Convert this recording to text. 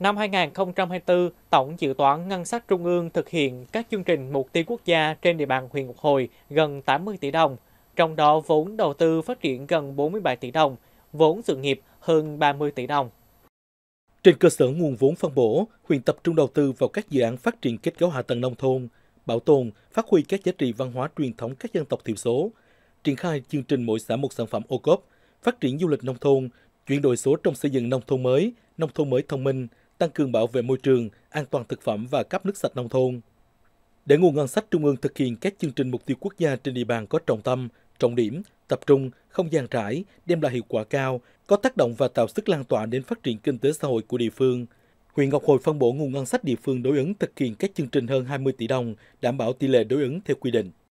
Năm 2024, Tổng Dự toán Ngân sách Trung ương thực hiện các chương trình mục tiêu quốc gia trên địa bàn huyện Ngọc Hồi gần 80 tỷ đồng, trong đó vốn đầu tư phát triển gần 47 tỷ đồng, vốn sự nghiệp hơn 30 tỷ đồng. Trên cơ sở nguồn vốn phân bổ, huyện tập trung đầu tư vào các dự án phát triển kết cấu hạ tầng nông thôn, bảo tồn, phát huy các giá trị văn hóa truyền thống các dân tộc thiểu số, triển khai chương trình mỗi xã một sản phẩm ô cốp, phát triển du lịch nông thôn, chuyển đổi số trong xây dựng nông thôn mới, nông thôn mới thông minh, tăng cường bảo vệ môi trường, an toàn thực phẩm và cấp nước sạch nông thôn. Để nguồn ngân sách trung ương thực hiện các chương trình mục tiêu quốc gia trên địa bàn có trọng tâm, trọng điểm, tập trung, không gian trải, đem lại hiệu quả cao, có tác động và tạo sức lan tỏa đến phát triển kinh tế xã hội của địa phương. Huyện Ngọc Hồi phân bổ nguồn ngân sách địa phương đối ứng thực hiện các chương trình hơn 20 tỷ đồng, đảm bảo tỷ lệ đối ứng theo quy định.